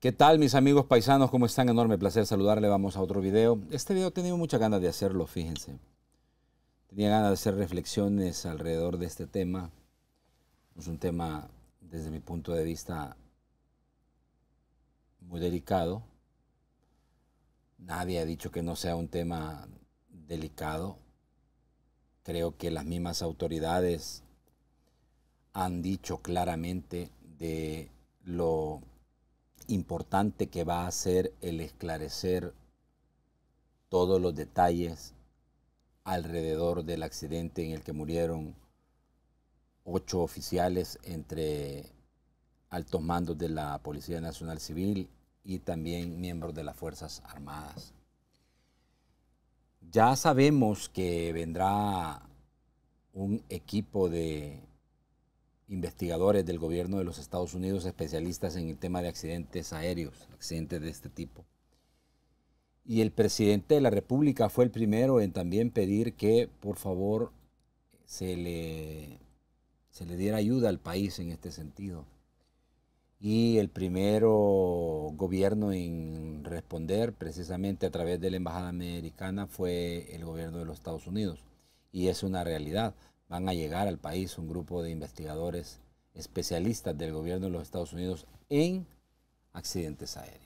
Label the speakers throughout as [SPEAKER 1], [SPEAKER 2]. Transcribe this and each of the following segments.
[SPEAKER 1] ¿Qué tal mis amigos paisanos? ¿Cómo están? Enorme placer saludarle. Vamos a otro video. Este video he tenido mucha ganas de hacerlo, fíjense. Tenía ganas de hacer reflexiones alrededor de este tema. Es un tema, desde mi punto de vista, muy delicado. Nadie ha dicho que no sea un tema delicado. Creo que las mismas autoridades han dicho claramente de lo importante que va a ser el esclarecer todos los detalles alrededor del accidente en el que murieron ocho oficiales entre altos mandos de la Policía Nacional Civil y también miembros de las Fuerzas Armadas. Ya sabemos que vendrá un equipo de investigadores del gobierno de los Estados Unidos, especialistas en el tema de accidentes aéreos, accidentes de este tipo. Y el presidente de la República fue el primero en también pedir que, por favor, se le, se le diera ayuda al país en este sentido. Y el primero gobierno en responder precisamente a través de la Embajada Americana fue el gobierno de los Estados Unidos. Y es una realidad van a llegar al país un grupo de investigadores especialistas del gobierno de los Estados Unidos en accidentes aéreos.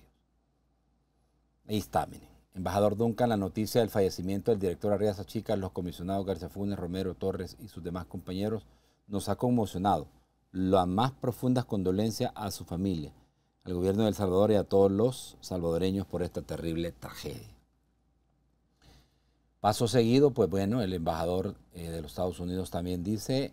[SPEAKER 1] Ahí está, Embajador Duncan, la noticia del fallecimiento del director Arriaza Chica, los comisionados García Funes, Romero Torres y sus demás compañeros nos ha conmocionado. Las más profundas condolencias a su familia, al gobierno de El Salvador y a todos los salvadoreños por esta terrible tragedia. Paso seguido, pues bueno, el embajador eh, de los Estados Unidos también dice,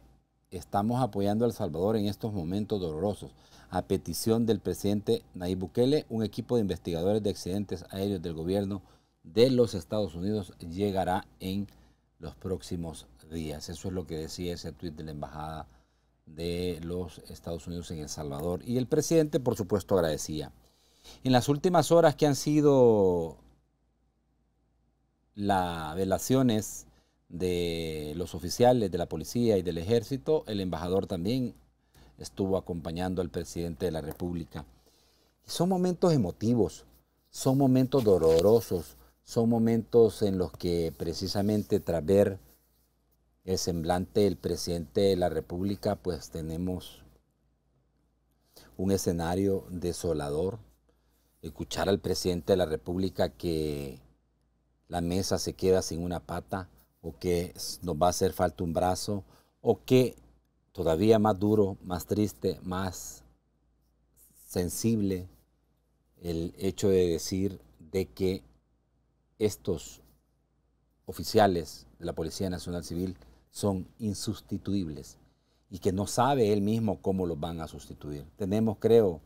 [SPEAKER 1] estamos apoyando a El Salvador en estos momentos dolorosos. A petición del presidente Nayib Bukele, un equipo de investigadores de accidentes aéreos del gobierno de los Estados Unidos llegará en los próximos días. Eso es lo que decía ese tuit de la Embajada de los Estados Unidos en El Salvador. Y el presidente, por supuesto, agradecía. En las últimas horas que han sido las velaciones de los oficiales de la policía y del ejército, el embajador también estuvo acompañando al presidente de la República. Son momentos emotivos, son momentos dolorosos, son momentos en los que precisamente tras ver el semblante del presidente de la República, pues tenemos un escenario desolador. Escuchar al presidente de la República que la mesa se queda sin una pata o que nos va a hacer falta un brazo o que todavía más duro, más triste, más sensible el hecho de decir de que estos oficiales de la Policía Nacional Civil son insustituibles y que no sabe él mismo cómo los van a sustituir. Tenemos, creo,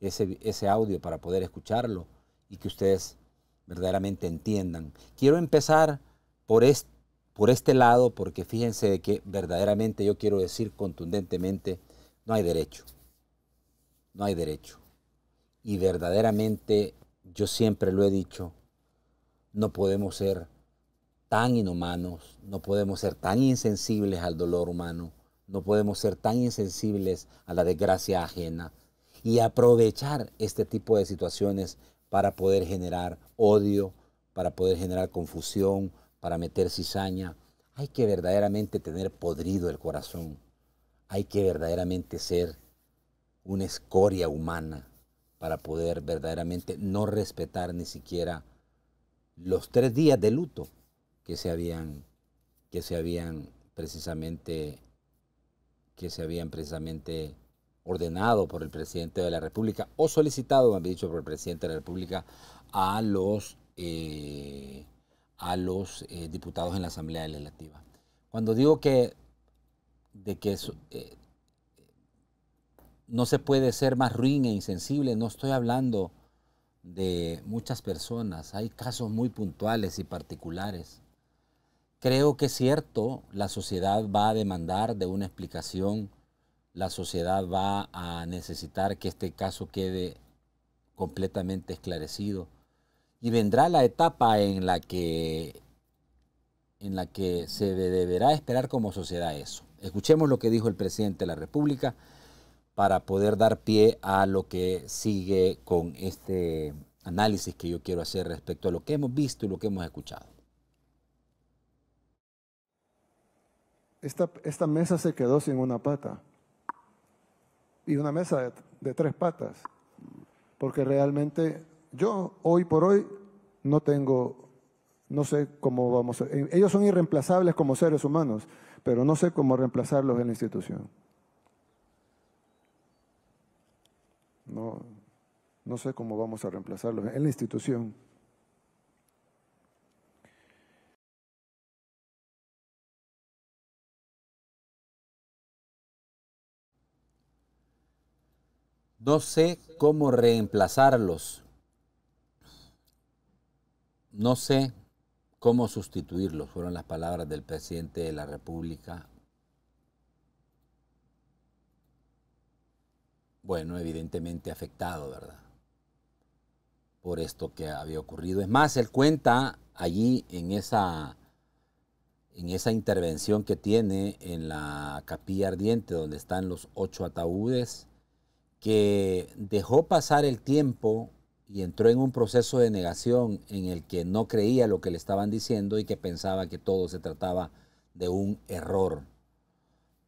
[SPEAKER 1] ese, ese audio para poder escucharlo y que ustedes verdaderamente entiendan. Quiero empezar por, por este lado porque fíjense de que verdaderamente yo quiero decir contundentemente, no hay derecho, no hay derecho. Y verdaderamente yo siempre lo he dicho, no podemos ser tan inhumanos, no podemos ser tan insensibles al dolor humano, no podemos ser tan insensibles a la desgracia ajena y aprovechar este tipo de situaciones para poder generar odio, para poder generar confusión, para meter cizaña. Hay que verdaderamente tener podrido el corazón. Hay que verdaderamente ser una escoria humana para poder verdaderamente no respetar ni siquiera los tres días de luto que se habían, que se habían precisamente, que se habían precisamente ordenado por el presidente de la República o solicitado, me han dicho, por el presidente de la República a los, eh, a los eh, diputados en la Asamblea Legislativa. Cuando digo que, de que eh, no se puede ser más ruin e insensible, no estoy hablando de muchas personas, hay casos muy puntuales y particulares. Creo que es cierto, la sociedad va a demandar de una explicación la sociedad va a necesitar que este caso quede completamente esclarecido y vendrá la etapa en la que en la que se deberá esperar como sociedad eso. Escuchemos lo que dijo el presidente de la República para poder dar pie a lo que sigue con este análisis que yo quiero hacer respecto a lo que hemos visto y lo que hemos escuchado.
[SPEAKER 2] esta mesa se quedó sin una pata y una mesa de, tres patas, porque realmente yo hoy por hoy no tengo, no sé cómo vamos a... Eh, ellos son irreemplazables como seres humanos, pero no sé cómo reemplazarlos en la institución. No, no sé
[SPEAKER 3] cómo vamos a reemplazarlos en la institución. No sé cómo reemplazarlos.
[SPEAKER 1] No sé cómo sustituirlos, fueron las palabras del presidente de la República. Bueno, evidentemente afectado, ¿verdad? Por esto que había ocurrido. Es más, él cuenta allí en esa, en esa intervención que tiene en la capilla ardiente donde están los ocho ataúdes que dejó pasar el tiempo y entró en un proceso de negación en el que no creía lo que le estaban diciendo y que pensaba que todo se trataba de un error.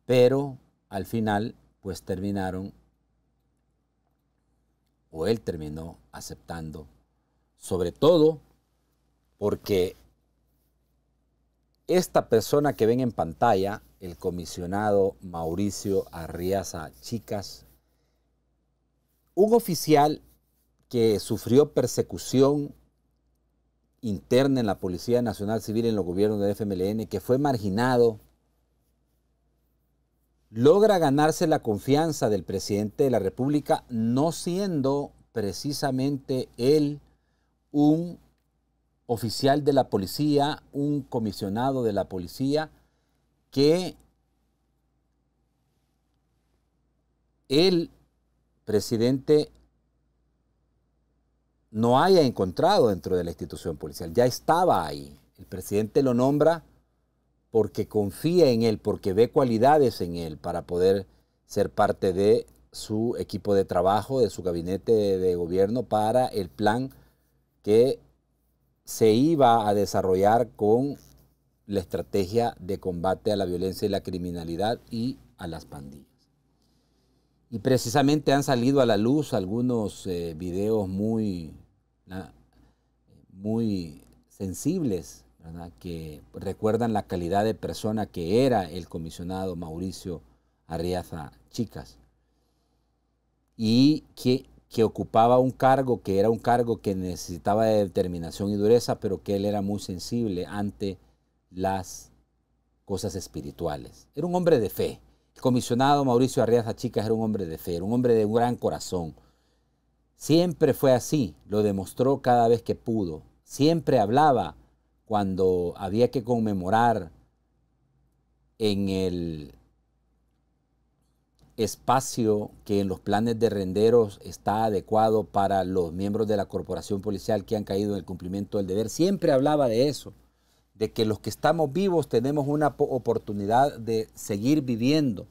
[SPEAKER 1] Pero al final, pues terminaron, o él terminó aceptando, sobre todo porque esta persona que ven en pantalla, el comisionado Mauricio Arriaza Chicas, un oficial que sufrió persecución interna en la Policía Nacional Civil en los gobiernos del FMLN, que fue marginado, logra ganarse la confianza del presidente de la República no siendo precisamente él un oficial de la policía, un comisionado de la policía, que él presidente no haya encontrado dentro de la institución policial. Ya estaba ahí. El presidente lo nombra porque confía en él, porque ve cualidades en él para poder ser parte de su equipo de trabajo, de su gabinete de gobierno para el plan que se iba a desarrollar con la estrategia de combate a la violencia y la criminalidad y a las pandillas. Y precisamente han salido a la luz algunos eh, videos muy, muy sensibles, que recuerdan la calidad de persona que era el comisionado Mauricio Arriaza Chicas. Y que, que ocupaba un cargo que era un cargo que necesitaba determinación y dureza, pero que él era muy sensible ante las cosas espirituales. Era un hombre de fe, comisionado Mauricio Arriaza Chicas era un hombre de fe, un hombre de un gran corazón. Siempre fue así, lo demostró cada vez que pudo. Siempre hablaba cuando había que conmemorar en el espacio que en los planes de renderos está adecuado para los miembros de la corporación policial que han caído en el cumplimiento del deber. Siempre hablaba de eso de que los que estamos vivos tenemos una oportunidad de seguir viviendo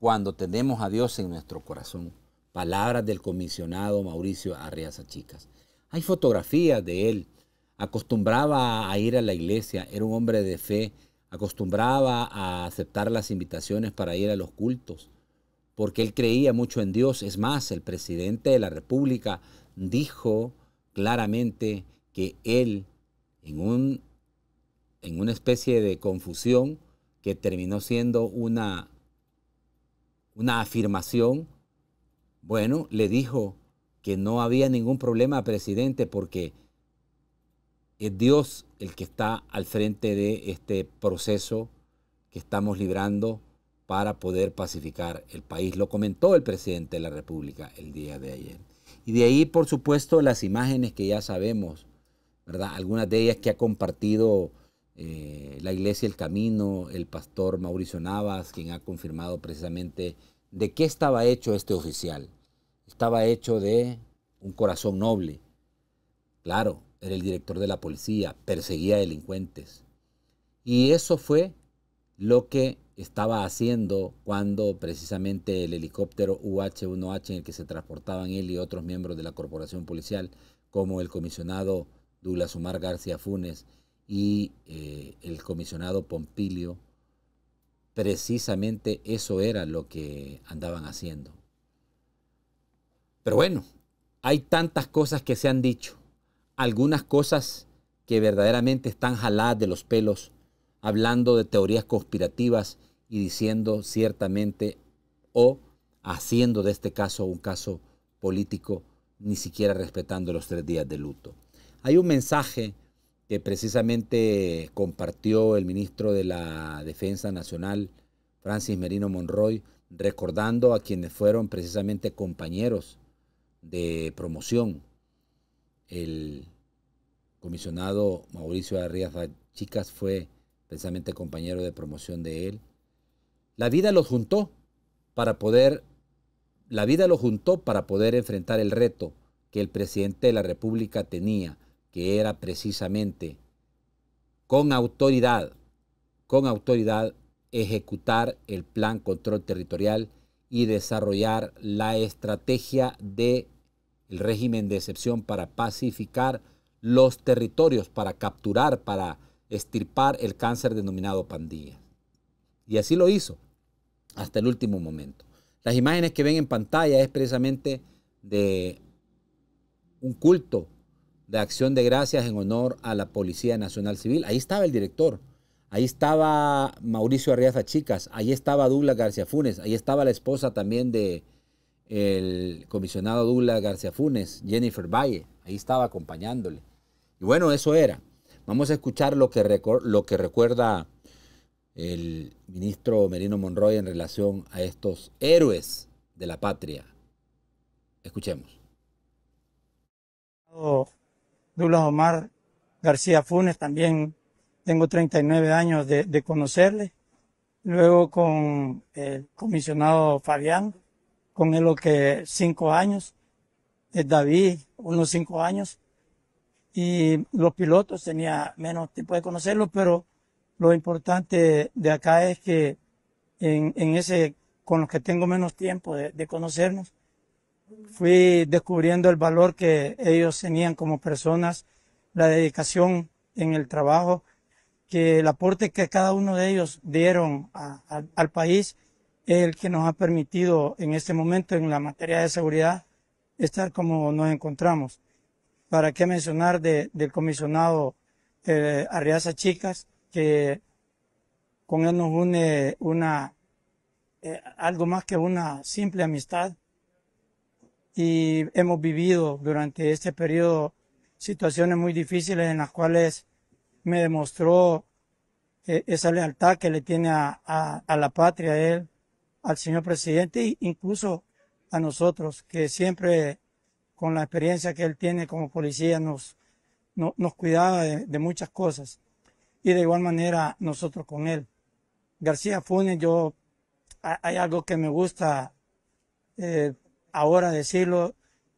[SPEAKER 1] cuando tenemos a Dios en nuestro corazón. Palabras del comisionado Mauricio Arriaza Chicas. Hay fotografías de él. Acostumbraba a ir a la iglesia, era un hombre de fe, acostumbraba a aceptar las invitaciones para ir a los cultos, porque él creía mucho en Dios. Es más, el presidente de la República dijo claramente que él, en un en una especie de confusión que terminó siendo una, una afirmación, bueno, le dijo que no había ningún problema, presidente, porque es Dios el que está al frente de este proceso que estamos librando para poder pacificar el país. Lo comentó el presidente de la República el día de ayer. Y de ahí, por supuesto, las imágenes que ya sabemos, ¿verdad? Algunas de ellas que ha compartido eh, la Iglesia El Camino, el pastor Mauricio Navas, quien ha confirmado precisamente de qué estaba hecho este oficial. Estaba hecho de un corazón noble. Claro, era el director de la policía, perseguía delincuentes. Y eso fue lo que estaba haciendo cuando precisamente el helicóptero UH-1H en el que se transportaban él y otros miembros de la corporación policial, como el comisionado Douglas Omar García Funes, y eh, el comisionado Pompilio, precisamente eso era lo que andaban haciendo. Pero bueno, hay tantas cosas que se han dicho, algunas cosas que verdaderamente están jaladas de los pelos, hablando de teorías conspirativas y diciendo ciertamente o haciendo de este caso un caso político, ni siquiera respetando los tres días de luto. Hay un mensaje que precisamente compartió el ministro de la Defensa Nacional, Francis Merino Monroy, recordando a quienes fueron precisamente compañeros de promoción, el comisionado Mauricio Arriaza Chicas fue precisamente compañero de promoción de él. La vida los juntó para poder, la vida los juntó para poder enfrentar el reto que el presidente de la República tenía que era precisamente con autoridad, con autoridad ejecutar el plan control territorial y desarrollar la estrategia del régimen de excepción para pacificar los territorios, para capturar, para estirpar el cáncer denominado pandilla. Y así lo hizo hasta el último momento. Las imágenes que ven en pantalla es precisamente de un culto de acción de gracias en honor a la Policía Nacional Civil. Ahí estaba el director, ahí estaba Mauricio Arriaza Chicas, ahí estaba Douglas García Funes, ahí estaba la esposa también de el comisionado Douglas García Funes, Jennifer Valle, ahí estaba acompañándole. Y bueno, eso era. Vamos a escuchar lo que, lo que recuerda el ministro Merino Monroy en relación a estos héroes de la patria. Escuchemos.
[SPEAKER 3] Oh, Douglas Omar García Funes, también tengo 39 años de, conocerle. Luego con el comisionado Fabián, con él lo que cinco años. David, unos cinco años. Y los pilotos tenía menos tiempo de conocerlos, pero lo importante de acá es que en, ese, con los que tengo menos tiempo de conocernos, fui descubriendo el valor que ellos tenían como personas, la dedicación en el trabajo, que el aporte que cada uno de ellos dieron al país es el que nos ha permitido en este momento en la materia de seguridad estar como nos encontramos. ¿Para qué mencionar del comisionado eh, Arriaza Chicas, que con él nos une una, eh, algo más que una simple amistad, y hemos vivido durante este periodo situaciones muy difíciles en las cuales me demostró eh, esa lealtad que le tiene a, la patria, a él, al señor presidente e incluso a nosotros, que siempre con la experiencia que él tiene como policía nos, nos cuidaba de, muchas cosas. Y de igual manera nosotros con él. García Funes, yo, hay algo que me gusta eh, ahora decirlo,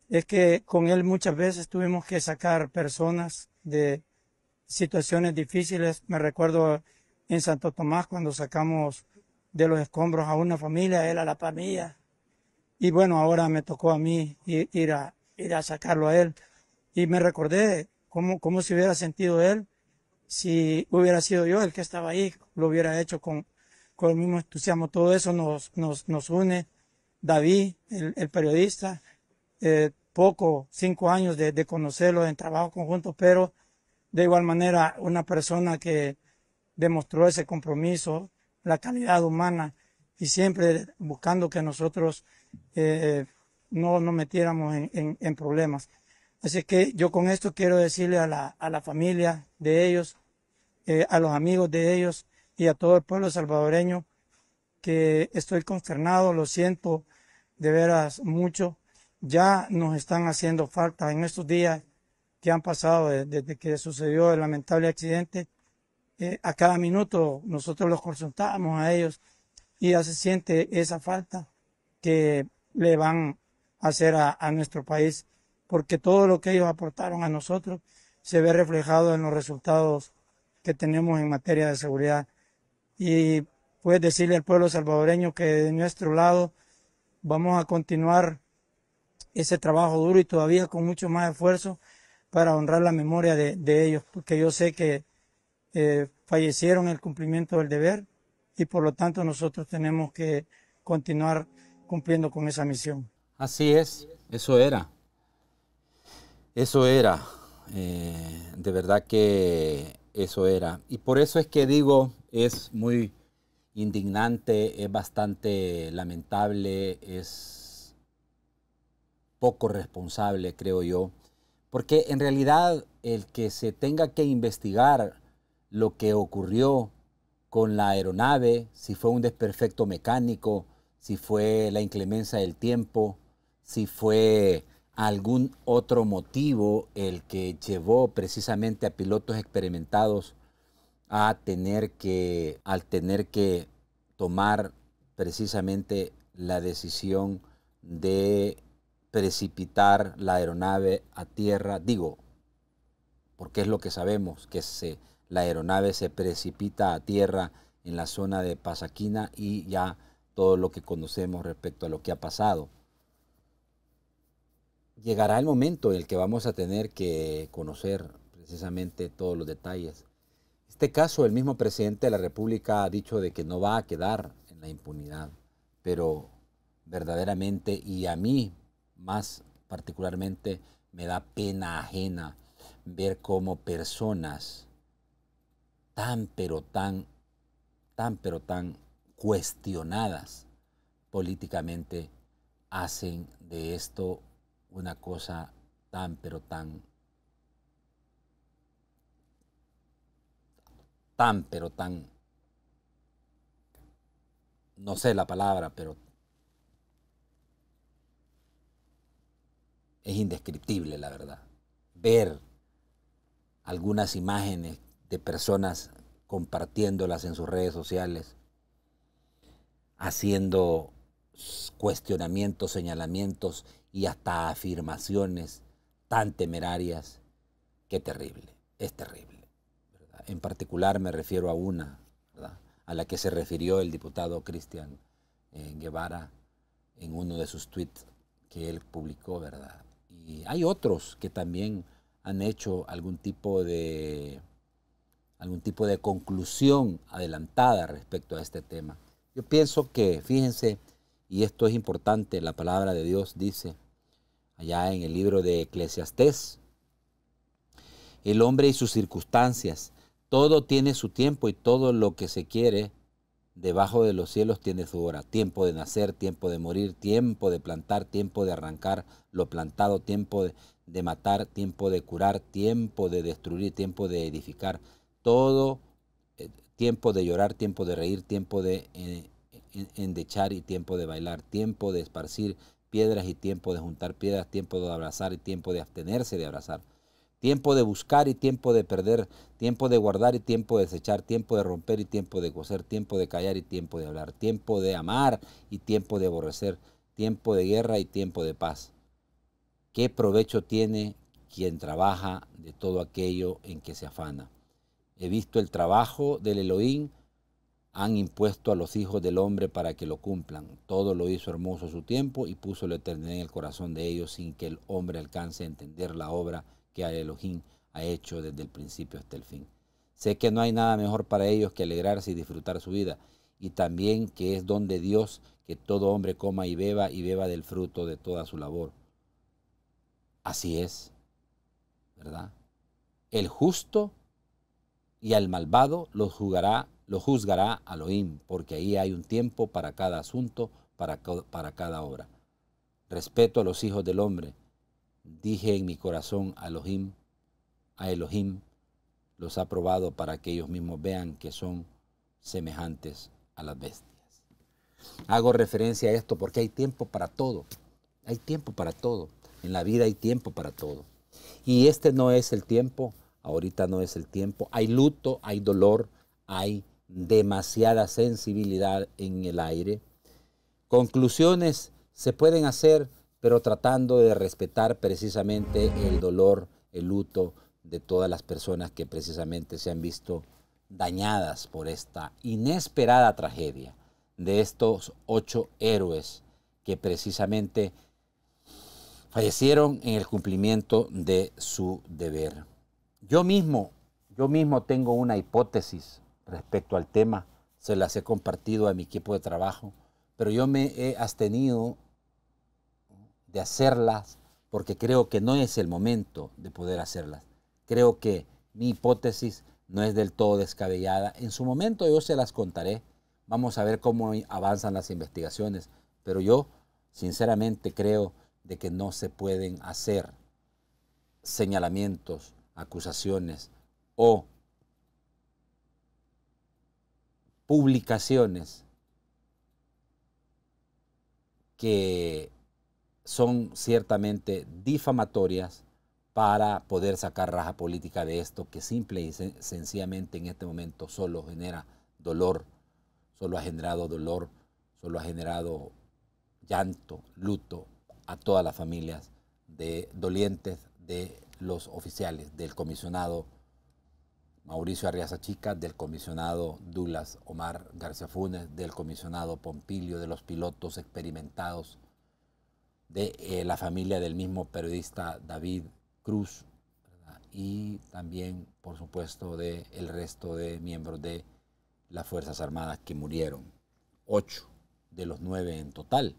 [SPEAKER 3] es que con él muchas veces tuvimos que sacar personas de situaciones difíciles. Me recuerdo en Santo Tomás cuando sacamos de los escombros a una familia, él a la familia. Y bueno, ahora me tocó a mí ir a, ir a sacarlo a él. Y me recordé cómo, se hubiera sentido él si hubiera sido yo el que estaba ahí, lo hubiera hecho con, con el mismo entusiasmo. Todo eso nos, nos une David, el, periodista, eh, poco, cinco años de, conocerlo en trabajo conjunto, pero de igual manera una persona que demostró ese compromiso, la calidad humana y siempre buscando que nosotros eh, no nos metiéramos en, problemas. Así que yo con esto quiero decirle a la, familia de ellos, eh, a los amigos de ellos y a todo el pueblo salvadoreño que estoy consternado, lo siento de veras mucho. Ya nos están haciendo falta en estos días que han pasado desde que sucedió el lamentable accidente. Eh, a cada minuto nosotros los consultamos a ellos y ya se siente esa falta que le van a hacer a, nuestro país, porque todo lo que ellos aportaron a nosotros se ve reflejado en los resultados que tenemos en materia de seguridad. Y pues decirle al pueblo salvadoreño que de nuestro lado vamos a continuar ese trabajo duro y todavía con mucho más esfuerzo para honrar la memoria de, ellos, porque yo sé que eh, fallecieron en el cumplimiento del deber y por lo tanto nosotros tenemos que continuar cumpliendo con esa misión.
[SPEAKER 1] Así es, eso era. Eso era. Eh, de verdad que eso era. Y por eso es que digo, es muy indignante, es bastante lamentable, es poco responsable, creo yo, porque en realidad el que se tenga que investigar lo que ocurrió con la aeronave, si fue un desperfecto mecánico, si fue la inclemencia del tiempo, si fue algún otro motivo el que llevó precisamente a pilotos experimentados a tener que, al tener que tomar precisamente la decisión de precipitar la aeronave a tierra, digo, porque es lo que sabemos, que se, la aeronave se precipita a tierra en la zona de Pasaquina y ya todo lo que conocemos respecto a lo que ha pasado. Llegará el momento en el que vamos a tener que conocer precisamente todos los detalles este caso el mismo presidente de la República ha dicho de que no va a quedar en la impunidad, pero verdaderamente y a mí más particularmente me da pena ajena ver cómo personas tan pero tan, tan pero tan cuestionadas políticamente hacen de esto una cosa tan pero tan tan, pero tan, no sé la palabra, pero es indescriptible, la verdad. Ver algunas imágenes de personas compartiéndolas en sus redes sociales, haciendo cuestionamientos, señalamientos y hasta afirmaciones tan temerarias, qué terrible, es terrible en particular me refiero a una, a la que se refirió el diputado Cristian eh, Guevara en uno de sus tweets que él publicó, ¿verdad? Y hay otros que también han hecho algún tipo de algún tipo de conclusión adelantada respecto a este tema. Yo pienso que, fíjense, y esto es importante, la palabra de Dios dice allá en el libro de Eclesiastés, el hombre y sus circunstancias todo tiene su tiempo y todo lo que se quiere debajo de los cielos tiene su hora. Tiempo de nacer, tiempo de morir, tiempo de plantar, tiempo de arrancar lo plantado, tiempo de, matar, tiempo de curar, tiempo de destruir, tiempo de edificar. Todo tiempo de llorar, tiempo de reír, tiempo de endechar y tiempo de bailar, tiempo de esparcir piedras y tiempo de juntar piedras, tiempo de abrazar y tiempo de abstenerse de abrazar Tiempo de buscar y tiempo de perder, tiempo de guardar y tiempo de desechar, tiempo de romper y tiempo de coser, tiempo de callar y tiempo de hablar, tiempo de amar y tiempo de aborrecer, tiempo de guerra y tiempo de paz. ¿Qué provecho tiene quien trabaja de todo aquello en que se afana? He visto el trabajo del Elohim, han impuesto a los hijos del hombre para que lo cumplan. Todo lo hizo hermoso su tiempo y puso la eternidad en el corazón de ellos sin que el hombre alcance a entender la obra que Elohim ha hecho desde el principio hasta el fin. Sé que no hay nada mejor para ellos que alegrarse y disfrutar su vida, y también que es donde Dios que todo hombre coma y beba y beba del fruto de toda su labor. Así es, ¿verdad? El justo y al malvado juzgará, lo juzgará Elohim, porque ahí hay un tiempo para cada asunto, para, para cada obra. Respeto a los hijos del hombre, Dije en mi corazón a Elohim, a Elohim los ha probado para que ellos mismos vean que son semejantes a las bestias. Hago referencia a esto porque hay tiempo para todo. Hay tiempo para todo. En la vida hay tiempo para todo. Y este no es el tiempo, ahorita no es el tiempo. Hay luto, hay dolor, hay demasiada sensibilidad en el aire. Conclusiones se pueden hacer pero tratando de respetar precisamente el dolor, el luto de todas las personas que precisamente se han visto dañadas por esta inesperada tragedia de estos ocho héroes que precisamente fallecieron en el cumplimiento de su deber. Yo mismo, yo mismo tengo una hipótesis respecto al tema, se las he compartido a mi equipo de trabajo, pero yo me he abstenido de hacerlas porque creo que no es el momento de poder hacerlas. Creo que mi hipótesis no es del todo descabellada. En su momento yo se las contaré. Vamos a ver cómo avanzan las investigaciones. Pero yo sinceramente creo de que no se pueden hacer señalamientos, acusaciones o publicaciones que son ciertamente difamatorias para poder sacar raja política de esto que simple y sencillamente en este momento solo genera dolor, solo ha generado dolor, solo ha generado llanto, luto a todas las familias de dolientes de los oficiales, del comisionado Mauricio Arriaza Chica, del comisionado Dulas Omar García Funes, del comisionado Pompilio, de los pilotos experimentados de eh, la familia del mismo periodista David Cruz y también, por supuesto, de el resto de miembros de las Fuerzas Armadas que murieron. Ocho de los nueve en total.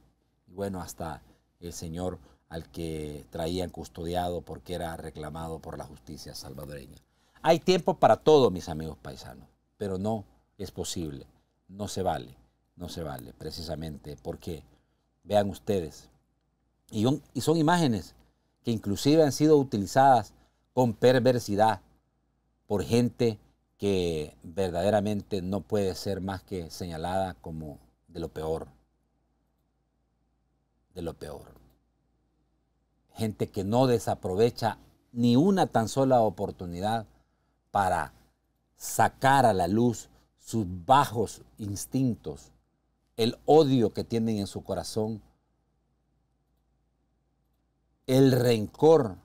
[SPEAKER 1] Y bueno, hasta el señor al que traían custodiado porque era reclamado por la justicia salvadoreña. Hay tiempo para todo, mis amigos paisanos, pero no es posible, no se vale, no se vale, precisamente porque, vean ustedes, y, son imágenes que inclusive han sido utilizadas con perversidad por gente que verdaderamente no puede ser más que señalada como de lo peor. De lo peor. Gente que no desaprovecha ni una tan sola oportunidad para sacar a la luz sus bajos instintos, el odio que tienen en su corazón el rencor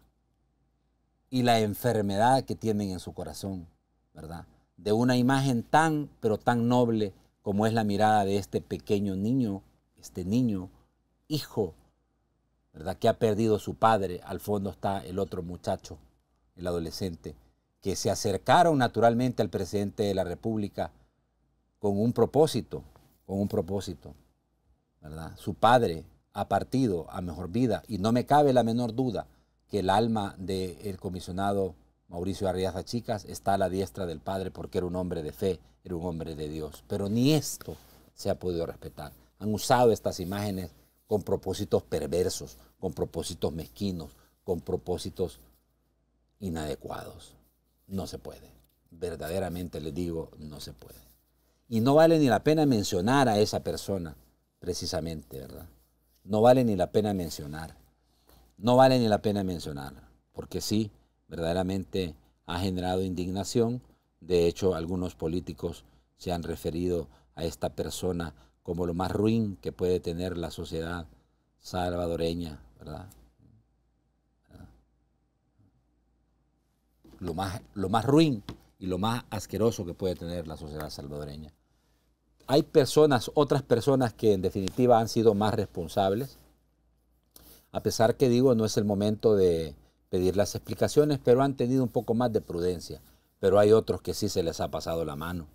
[SPEAKER 1] y la enfermedad que tienen en su corazón, ¿verdad? De una imagen tan, pero tan noble como es la mirada de este pequeño niño, este niño, hijo, ¿verdad? Que ha perdido su padre. Al fondo está el otro muchacho, el adolescente, que se acercaron naturalmente al presidente de la República con un propósito, con un propósito, ¿verdad? Su padre ha partido, a mejor vida. Y no me cabe la menor duda que el alma del comisionado Mauricio Arriaza Chicas está a la diestra del Padre porque era un hombre de fe, era un hombre de Dios. Pero ni esto se ha podido respetar. Han usado estas imágenes con propósitos perversos, con propósitos mezquinos, con propósitos inadecuados. No se puede. Verdaderamente les digo, no se puede. Y no vale ni la pena mencionar a esa persona, precisamente, ¿verdad? no vale ni la pena mencionar. No vale ni la pena mencionar, porque sí, verdaderamente ha generado indignación. De hecho, algunos políticos se han referido a esta persona como lo más ruin que puede tener la sociedad salvadoreña, ¿verdad? Lo, más, lo más ruin y lo más asqueroso que puede tener la sociedad salvadoreña hay personas, otras personas que en definitiva han sido más responsables, a pesar que digo no es el momento de pedir las explicaciones, pero han tenido un poco más de prudencia, pero hay otros que sí se les ha pasado la mano.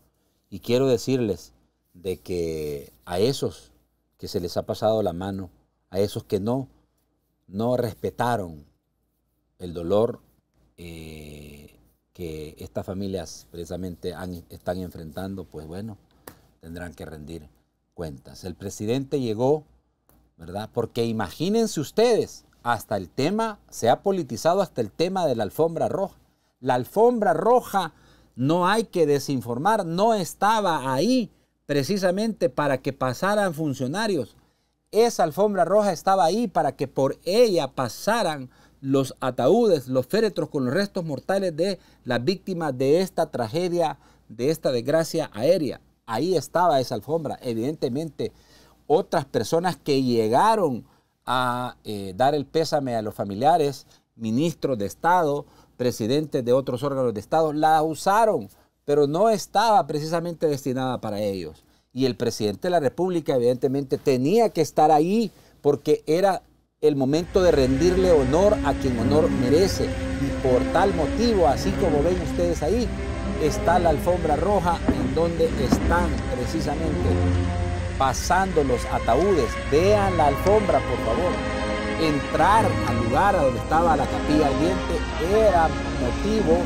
[SPEAKER 1] Y quiero decirles de que a esos que se les ha pasado la mano, a esos que no, no respetaron el dolor eh, que estas familias precisamente están enfrentando, pues bueno, tendrán que rendir cuentas. El presidente llegó, ¿verdad? Porque imagínense ustedes, hasta el tema, se ha politizado hasta el tema de la alfombra roja. La alfombra roja, no hay que desinformar, no estaba ahí precisamente para que pasaran funcionarios. Esa alfombra roja estaba ahí para que por ella pasaran los ataúdes, los féretros con los restos mortales de las víctimas de esta tragedia, de esta desgracia aérea ahí estaba esa alfombra. Evidentemente, otras personas que llegaron a eh, dar el pésame a los familiares, ministros de Estado, presidentes de otros órganos de Estado, la usaron, pero no estaba precisamente destinada para ellos. Y el presidente de la República, evidentemente, tenía que estar ahí porque era el momento de rendirle honor a quien honor merece. Y por tal motivo, así como ven ustedes ahí, está la alfombra roja en donde están precisamente pasando los ataúdes. Vean la alfombra, por favor. Entrar al lugar donde estaba la capilla ardiente era motivo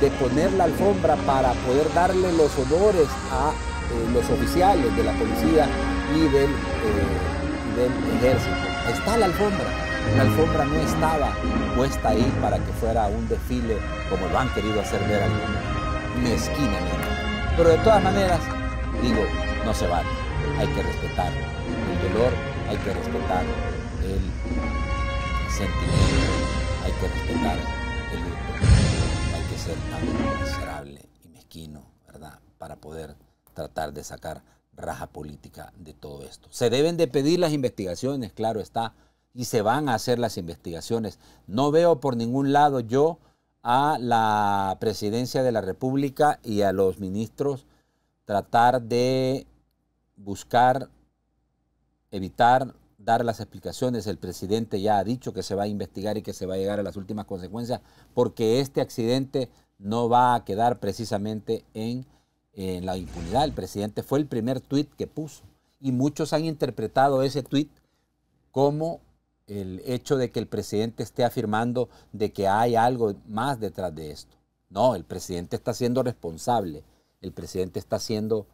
[SPEAKER 1] de poner la alfombra para poder darle los honores a eh, los oficiales de la policía y del, eh, ejército. está la alfombra. La alfombra no estaba puesta ahí para que fuera un desfile como lo han querido hacer ver algunos mezquinamente. Pero de todas maneras, digo, no se vale. Hay que respetar el dolor, hay que respetar el sentimiento, hay que respetar el Hay que ser tan miserable y mezquino, ¿verdad? Para poder tratar de sacar raja política de todo esto. Se deben de pedir las investigaciones, claro está, y se van a hacer las investigaciones. No veo por ningún lado yo a la presidencia de la República y a los ministros tratar de buscar, evitar dar las explicaciones. El presidente ya ha dicho que se va a investigar y que se va a llegar a las últimas consecuencias porque este accidente no va a quedar precisamente en, la impunidad. El presidente fue el primer tuit que puso y muchos han interpretado ese tuit como el hecho de que el presidente esté afirmando de que hay algo más detrás de esto. No, el presidente está siendo responsable, el presidente está haciendo,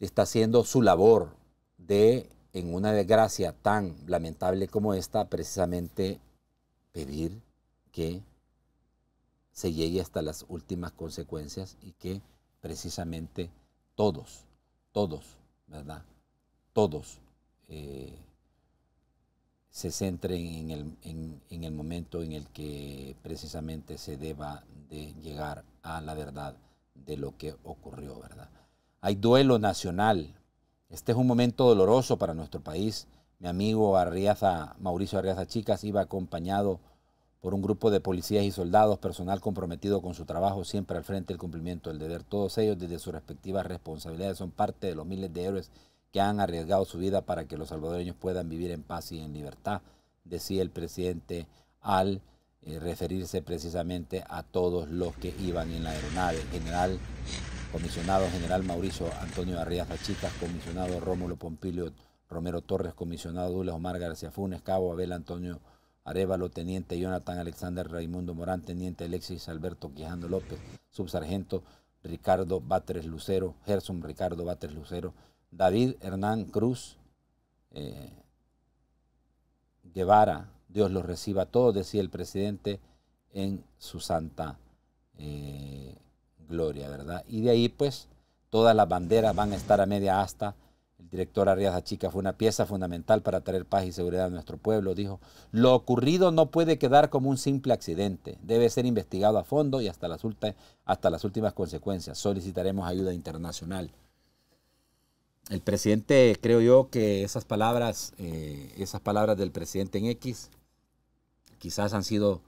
[SPEAKER 1] está su labor de, en una desgracia tan lamentable como esta, precisamente pedir que se llegue hasta las últimas consecuencias y que precisamente todos, todos, ¿verdad? Todos. Eh, se centren en el, momento en el que precisamente se deba de llegar a la verdad de lo que ocurrió, ¿verdad? Hay duelo nacional. Este es un momento doloroso para nuestro país. Mi amigo Arriaza, Mauricio Arriaza Chicas, iba acompañado por un grupo de policías y soldados, personal comprometido con su trabajo, siempre al frente del cumplimiento del deber. Todos ellos, desde sus respectivas responsabilidades, son parte de los miles de héroes que han arriesgado su vida para que los salvadoreños puedan vivir en paz y en libertad, decía el presidente al eh, referirse precisamente a todos los que iban en la aeronave. General, comisionado general Mauricio Antonio Arrias Fachitas, comisionado Rómulo Pompilio Romero Torres, comisionado Dula Omar García Funes, cabo Abel Antonio Arevalo, teniente Jonathan Alexander Raimundo Morán, teniente Alexis Alberto Quijano López, subsargento Ricardo Batres Lucero, Gerson Ricardo Batres Lucero, David Hernán Cruz eh, Guevara, Dios los reciba a todos, decía el presidente en su santa eh, gloria, ¿verdad? Y de ahí pues todas las banderas van a estar a media asta. El director Arriaza Chica fue una pieza fundamental para traer paz y seguridad a nuestro pueblo, dijo. Lo ocurrido no puede quedar como un simple accidente, debe ser investigado a fondo y hasta las últimas consecuencias. Solicitaremos ayuda internacional el presidente, creo yo que esas palabras, eh, esas palabras del presidente en X, quizás han sido,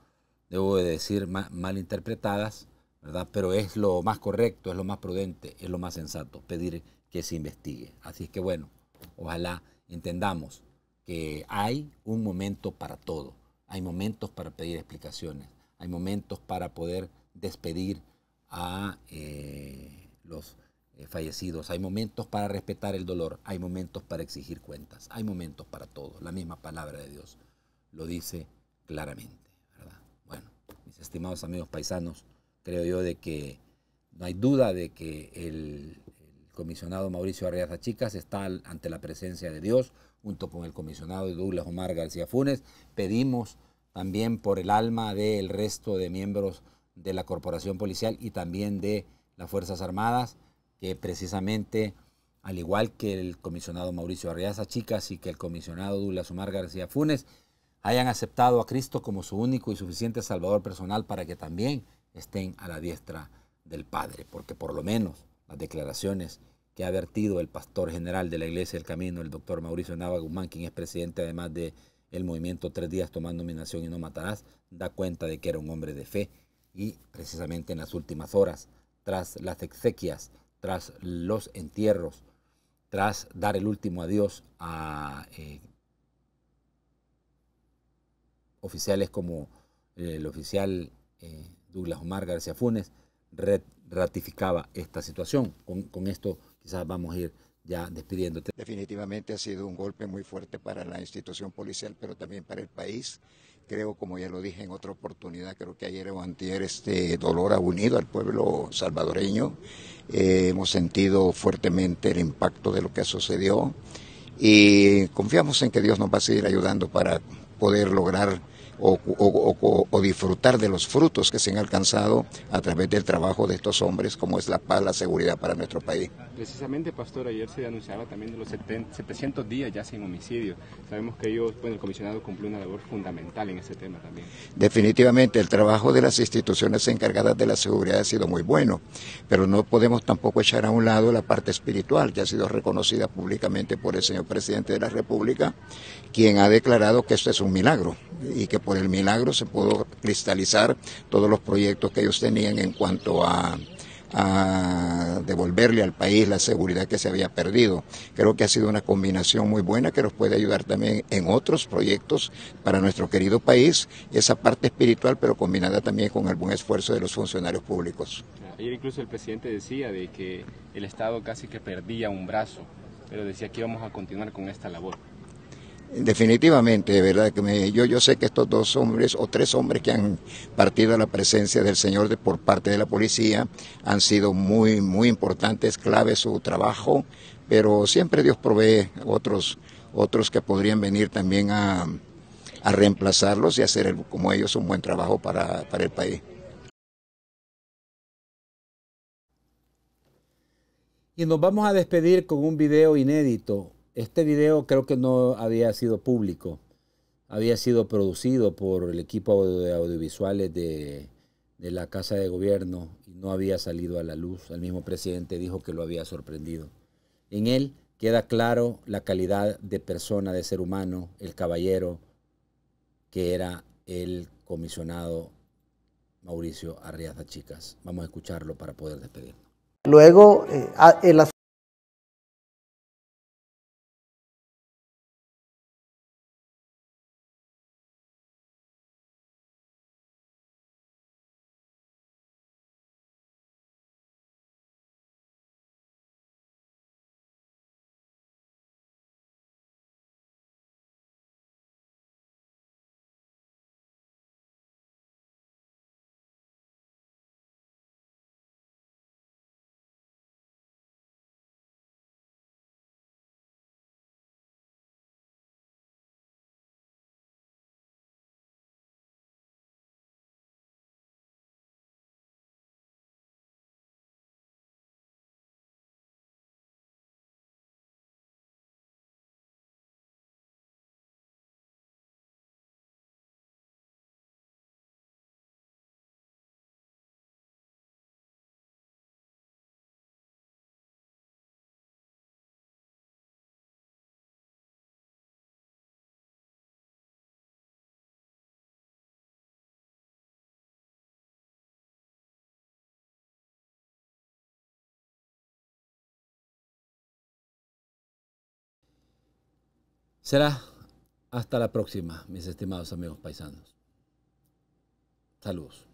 [SPEAKER 1] debo de decir, mal interpretadas, ¿verdad? Pero es lo más correcto, es lo más prudente, es lo más sensato, pedir que se investigue. Así es que bueno, ojalá entendamos que hay un momento para todo. Hay momentos para pedir explicaciones, hay momentos para poder despedir a eh, los eh, fallecidos, hay momentos para respetar el dolor, hay momentos para exigir cuentas, hay momentos para todo. La misma palabra de Dios lo dice claramente, Bueno, mis estimados amigos paisanos, creo yo de que no hay duda de que el, comisionado Mauricio Arreaza Chicas está ante la presencia de Dios, junto con el comisionado Douglas Omar García Funes. Pedimos también por el alma del resto de miembros de la Corporación Policial y también de las Fuerzas Armadas que precisamente, al igual que el comisionado Mauricio Arriaza Chicas y que el comisionado Dula Omar García Funes, hayan aceptado a Cristo como su único y suficiente Salvador personal para que también estén a la diestra del Padre, porque por lo menos las declaraciones que ha vertido el pastor general de la Iglesia del Camino, el doctor Mauricio Nava Guzmán, quien es presidente además de el movimiento Tres Días Tomando Mi Nación y No Matarás, da cuenta de que era un hombre de fe y precisamente en las últimas horas, tras las exequias tras los entierros, tras dar el último adiós a eh, oficiales como eh, el oficial eh, Douglas Omar García Funes, ratificaba esta situación.
[SPEAKER 2] Con, con esto quizás vamos a ir ya despidiéndote. Definitivamente ha sido un golpe muy fuerte para la institución policial, pero también para el país creo, como ya lo dije en otra oportunidad, creo que ayer o antier, este dolor ha unido al pueblo salvadoreño. Eh, hemos sentido fuertemente el impacto de lo que sucedió y confiamos en que Dios nos va a seguir ayudando para poder lograr o, disfrutar de los frutos que se han alcanzado a través del trabajo de estos hombres, como es la paz, la seguridad para nuestro país. Precisamente, Pastor, ayer se anunciaba también de los 700 días ya sin homicidio. Sabemos que ellos, bueno, el comisionado cumplió una labor fundamental en ese tema también. Definitivamente, el trabajo de las instituciones encargadas de la seguridad ha sido muy bueno, pero no podemos tampoco echar a un lado la parte espiritual, que ha sido reconocida públicamente por el señor presidente de la República, quien ha declarado que esto es un milagro y que por el milagro se pudo cristalizar todos los proyectos que ellos tenían en cuanto a, a devolverle al país la seguridad que se había perdido. Creo que ha sido una combinación muy buena que nos puede ayudar también en otros proyectos para nuestro querido país, esa parte espiritual, pero combinada también con el buen esfuerzo de los funcionarios públicos.
[SPEAKER 1] Ayer incluso el presidente decía de que el Estado casi que perdía un brazo, pero decía que íbamos a continuar con esta labor.
[SPEAKER 2] Definitivamente, de verdad que yo, yo sé que estos dos hombres o tres hombres que han partido a la presencia del Señor de, por parte de la policía han sido muy, muy importantes, clave su trabajo, pero siempre Dios provee otros, otros que podrían venir también a, reemplazarlos y hacer como ellos un buen trabajo para, para el país.
[SPEAKER 1] Y nos vamos a despedir con un video inédito, este video creo que no había sido público, había sido producido por el equipo de audiovisuales de, la Casa de Gobierno y no había salido a la luz. El mismo presidente dijo que lo había sorprendido. En él queda claro la calidad de persona, de ser humano, el caballero que era el comisionado Mauricio Arriaza Chicas. Vamos a escucharlo para poder despedirlo.
[SPEAKER 2] Luego,
[SPEAKER 3] eh, ah, el
[SPEAKER 1] Será hasta la próxima, mis estimados amigos paisanos. Saludos.